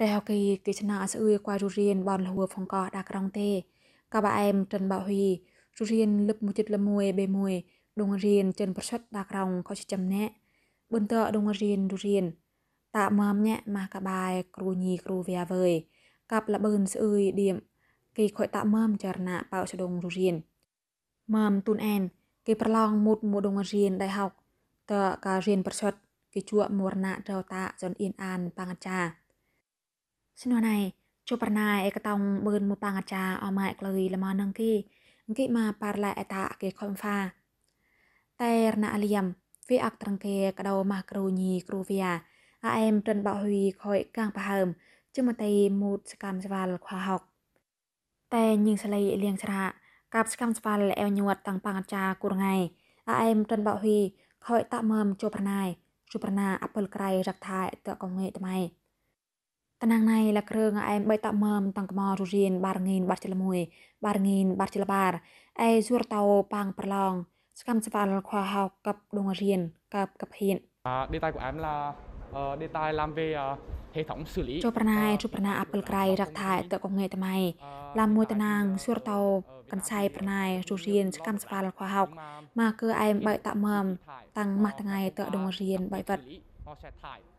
តែហកីគេឆ្នាំអស្អឿកွာរូរៀនបនលហួរផងកោដាក្រងទេ កបាអែមចិនបោហ៊ីរូរៀនលឹបមួយចិត្តលមួយ បេមួយដងរៀនចិនប្រសិទ្ធដាក្រងក៏ជាចំណែកបន្តដងរៀនរូរៀនតាមាមញ៉ាក់ម៉ាកបាយគ្រូញីគ្រូវាវើយកាប់លបឿនស្អឿយឌៀមគេខ້ອຍតាមាមចរណៈបោចដងរូរៀនមាមទូនអានគេប្រឡងមុតមួយដងរៀនដៃហោកតើការរៀនប្រសិទ្ធគេជួមរណៈរោតាចនអៀនអានបងអាចារ្យស្នោះណៃជបណាយឯកតងបឿនមកប៉ាងអាចារអមឯក្លុយលមនងគីអង្គីមកប៉ារឡែអតាគេខំហ្វាតែរណាលៀមវាអកត្រងគេកដោម៉ាក្រូញីគ្រូវាអាអែមព្រិនបោហ៊ុយខ້ອຍកាំងប្រហើមជិមតៃមូតសកម្មស្វាលខ្វាហុកតែញីងស្លៃលៀងស្រាកាប់សកម្មស្វាលអែវញួតតាំងប៉ាងអាចារគូរងៃអាអែមព្រិនបោហ៊ុយខ້ອຍតាក់មើមជបណាយជបណាអពលក្រៃរកថៃតកងងេតម៉ៃតណងណៃលគ្រឿងអែមបីតមមតងកំររៀនបារងីនបាត់ចលមួយ បារងីនបាត់ចលបារអែសួរតោប៉ាងប្រឡងស្កម្មស្វាលខ្វះហៅកັບដងរៀនកាប់កាប់ហ៊ានដេតៃកូអែមឡាដេតៃឡាំវេហេថងស៊ូលីជួបប្រណៃជួបប្រណៃអាប់លក្រៃរកថៃតកងេតម៉ៃឡាំមួយតណងសួរតោកន្សៃប្រណៃរូរៀនស្កម្មស្វាលខ្វះហៅមកគឺអែមបីតមមតាំងម៉ាស់ថ្ងៃតដងរៀនបៃវត្ត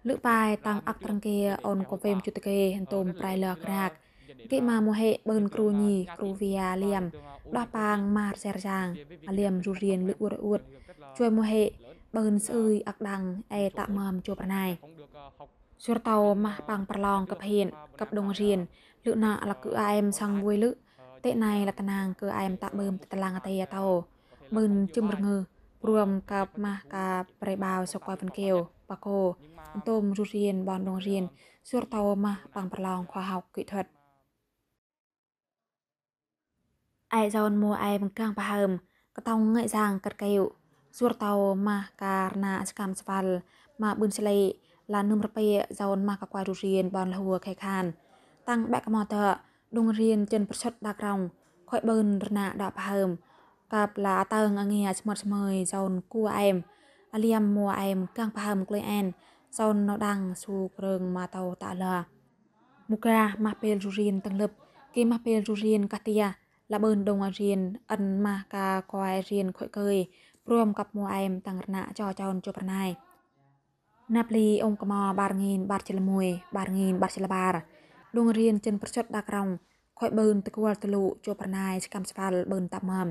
lữ bài tăng ác tăng kia on có vềm chủ tịch hẹn tùm prai lờ khạc kỵ mà mô hệ bơn cru nhì cru via liềm đoa pang mar ser giang liềm ru riêng lữ uột uột chuôi mô hệ bơn sơi ác đằng e tạm mầm chụp này Sur tàu mà bằng bà lòng cập hiện, cập đồng riền, lự nạ là cứ ai em sang vui lự. Ờ, Tệ này là tàn nàng cứ ai em tạ bơm tạ làng ở tây tàu. Bơn châm bật ngư, rùm cặp mà cà bà bào sọc qua vân kêu. Paco, tôm rút riêng bọn đồng riêng, suốt tàu mà bằng bật lòng khoa học kỹ thuật. Ai dọn mua ai bằng càng bà hầm, có tông ngợi giang cật kêu, suốt tàu mà karna skam sval mà bươn xe lệ là nương rập bệ dọn mà các qua rút riêng bọn là hùa khai khàn. Tăng bạc mò tợ, đồng riêng chân bất xuất đạc rong, khỏi bơn rna đạ bà hầm, cặp là tầng nghe smart mời dọn cua em, aliam mua em kang paham kloi en son no dang su kreng ma tau ta la muka ma pel rurin tang lep ki ma pel rurin katia la bơn dong a rian an ma ka ko ai rian khoi kơi រួមกับមួអែមតាំងរណៈចចោនជប្រណៃណាប់លីអង្គមបារងីនបាត់ចលមួយបារងីនបាត់ចលបារដងរៀនចិនប្រជុតដាក់រងខ້ອຍបឺនតកលតលូជប្រណៃស្កម្មស្វាល់បឺនតាប់មម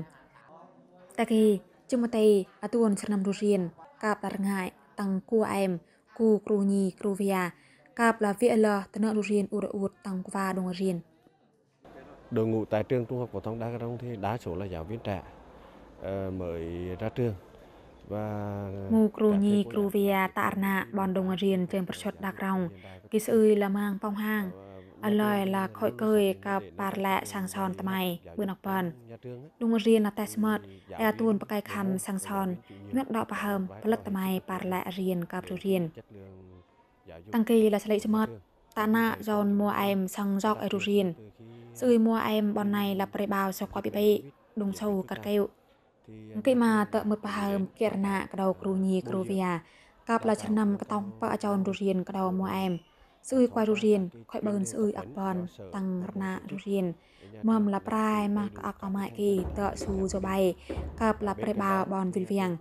តាគីជុំតៃអតួនឆ្នាំរូរៀន cặp là ngại tăng cua em cu cru nhì cru via cặp là vĩa lờ tấn nợ riêng u đỡ uột tăng qua đồng riêng đội ngũ tại trường trung học phổ thông Đa Rông thì đa số là giáo viên trẻ ờ, mới ra trường và ngu cru nhi cru via tạ nạ bọn đồng riêng trên bật xuất đặc rồng kis ơi là mang phong hang, à lời là khỏi cười cặp bạt lẹ sang son tầm mày bữa nọc bần đúng riêng là tay smart e tuôn bậc cây khăm sang son អ្នកដកប្រហើមផលិតតាមៃប៉ាឡារៀនកាប់រៀនតាំងគីឡាឆ្លៃឆ្មត់តាណាយនមួអែមសងយកអេរូរៀនស្អ៊ុយមួអែមបនណៃឡាប្រេបាវសកបិបៃដងសូកាត់កែវអង្គីមកតើមើប្រហើមគិរណៈកដោគ្រូញីគ្រូវាកាប់ឡាឆ្នាំកតងបើអាចនរូរៀនកដោមួអែមស្អ៊ុយខ្វាយរូរៀនខ្វាយបើនស្អ៊ុយអកបនតាំងរណារូរៀនមមឡាប្រែមកអកអម៉ាគីតើស៊ូជបៃកាប់ឡាប្រេបាវបនវិលវៀង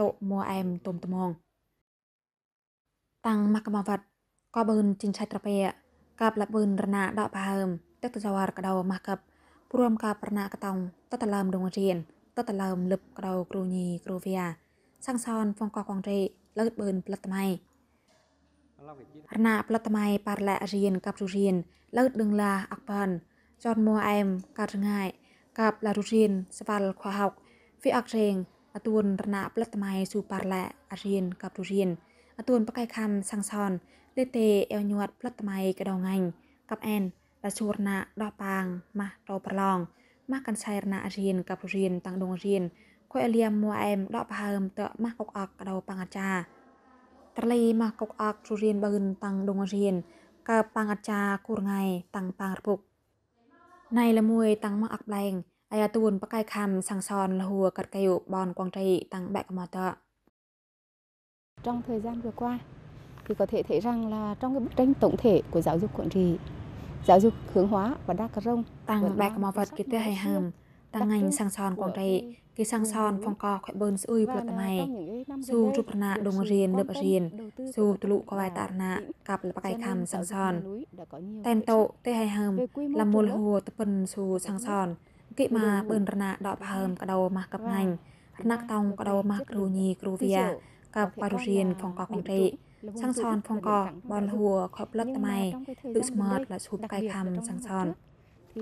តុមួអែមទុំត្មងតាំងមកកំវត្តក៏បឿនចិនឆៃត្រពេកាប់លបឿនរណាដកបើមទឹកតសវរកដោមកកັບព្រមការប្រណាកតងតតលើមរងរៀនតតលើមលឹបកដោគ្រូញីគ្រូវាសង្សនហ្វងកកងរេលើតបឿនផ្លិតថ្មៃរណាផ្លិតថ្មៃប៉ារឡារៀនកັບរៀនលើតដឹងឡាអកប៉ានចនមួអែមកាត់ងាយកាប់ឡារៀនស្វល់ខោហុកវាអករេងអទួនរណាផ្លិតម៉ៃស៊ូប៉ាឡាអារៀនកាប់រូរៀនអទួនបកៃខំសាំងសនលេតេអែវញាត់ផ្លិតម៉ៃកដងាញ់កាប់អែនដាសួរណាដោះប៉ាងម៉ាស់តោប្រឡងម៉ាស់កាន់ឆៃរណាអារៀនកាប់រូរៀនតាំងដងរៀនខុយអលៀមមួអែមដកប្រហើមតម៉ាស់កុកអកកដោប៉ាងអាចារ្យត្រលីម៉ាស់កុកអករូរៀនបើនតាំងដងរៀនកើប៉ាងអាចារ្យគូរងៃតាំងប៉ាងរពុកណៃលមួយតាំងម៉ាស់អកប្លែង cây tuôn bắc bòn quang แต่ละตูนปะไกคำสั่งซอนละหัวกัดไก่บอนกวาง trị tăng bạc mò tợ. Trong thời gian vừa qua thì có thể thấy rằng là trong cái bức tranh tổng thể của giáo dục quận trị giáo dục hướng hóa và đa cà rông tăng bạc mò vật kỳ tư hay hàm tăng ngành sang son quang trị kỳ sang son phong co khỏe bơn sư ui vật này dù chụp nạ đồng riền lợp riền dù tu lụ có vài tạ nạ cặp là bạc khăm sang son tên tộ tê hay hàm là mùa hồ tập bần dù sang son គិមាបឿនរណាដបហើមកដោម៉ាស់កបណាញ់រណាក់តោងកដោម៉ាស់គ្រូញីគ្រូវាកបបរុរៀនផងកកងរេសង្សនផងកបនហួរខបលឹកតម៉ៃលឹកស្មតលឈូបកៃខំសង្សន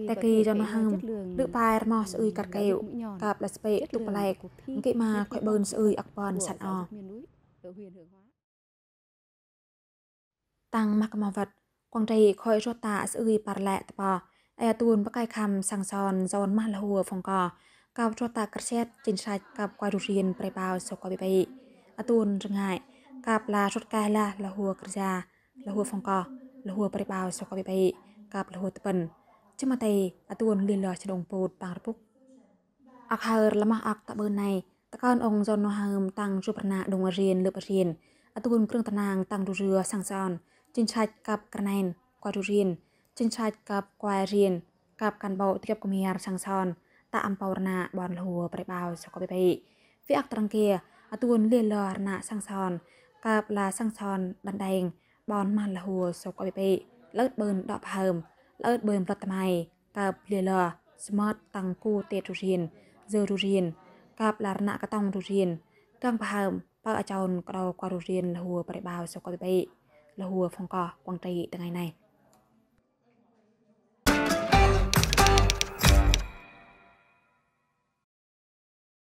តែគីចនហឹមលឹកប៉ែរម៉ោះស្អ៊ុយកាត់កែវកាបលស្ពេទុបឡែកគិមាខ້ອຍបឿនស្អ៊ុយអកបនសាត់អតាំងមកមកវត្តគងរេខ້ອຍរត់តាស្អ៊ុយប៉ារឡែតបោអាយតួនបកាយខំសាំងសនសនម៉ាលហួរហ្វងកកោចតាក្រសែតចិនឆាច់កាប់កួយរុរៀនប្រៃបោសកបិបៃអាតួនរងាយកាប់ឡារត់កែឡាលហួរក្រសាលហួរហ្វងកលហួរប្រៃបោសកបិបៃកាប់លហួរតបិនចាំតៃអាតួនលិលឆ្ដងពូតបាងរពុកអកហើរលមះអកតបឺណៃតកោនអងសនណហើមតាំងជុបរណាដងរៀនលើបរៀនអាតួនគ្រឿងតណាងតាំងរុរឿសាំងសនចិនឆាច់កាប់ក្រណែនកួយរុរៀនចិញ្ចាច់កັບក្វែរៀនកັບកាន់បោត្រៀបគមៀរឆាំងសនតាអំបោរណាបនលហួប្របោសកបិបិវាអត្រង្គាអទួនលៀលរណាឆាំងសនកັບឡាឆាំងសនដណ្ដែងបនម៉ាន់លហួសកបិបិលើតបឿនដកហើមលើតបឿនប្រតមៃកັບលៀលស្មតតាំងគូទេរុរៀនជើរុរៀនកັບឡារណាកតងរុរៀនកងបហើមបើអាចោនក្រោករុរៀនលហួប្របោសកបិបិលហួផងកោគងត្រីថ្ងៃនេះ